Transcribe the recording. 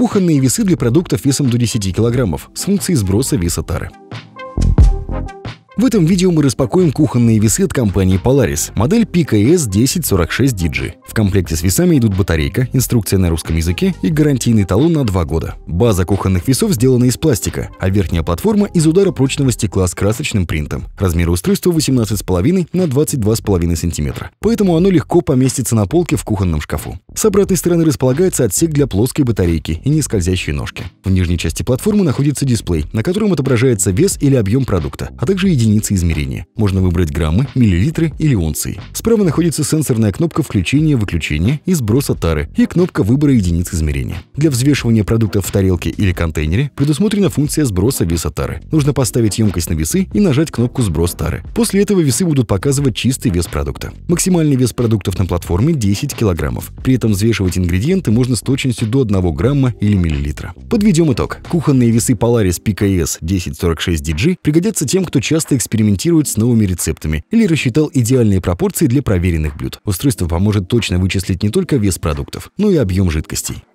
кухонные весы для продуктов весом до 10 кг с функцией сброса веса тары. В этом видео мы распакуем кухонные весы от компании Polaris, модель PKS 1046DG. В комплекте с весами идут батарейка, инструкция на русском языке и гарантийный талон на 2 года. База кухонных весов сделана из пластика, а верхняя платформа из ударопрочного стекла с красочным принтом. Размер устройства 18,5 на 22,5 см, поэтому оно легко поместится на полке в кухонном шкафу. С обратной стороны располагается отсек для плоской батарейки и нескользящей ножки. В нижней части платформы находится дисплей, на котором отображается вес или объем продукта, а также единица единицы измерения. Можно выбрать граммы, миллилитры или унции. Справа находится сенсорная кнопка включения-выключения и сброса тары и кнопка выбора единиц измерения. Для взвешивания продуктов в тарелке или контейнере предусмотрена функция сброса веса тары. Нужно поставить емкость на весы и нажать кнопку «Сброс тары». После этого весы будут показывать чистый вес продукта. Максимальный вес продуктов на платформе 10 килограммов. При этом взвешивать ингредиенты можно с точностью до 1 грамма или миллилитра. Подведем итог. Кухонные весы Polaris PKS 1046DG пригодятся тем, кто часто экспериментирует с новыми рецептами или рассчитал идеальные пропорции для проверенных блюд. Устройство поможет точно вычислить не только вес продуктов, но и объем жидкостей.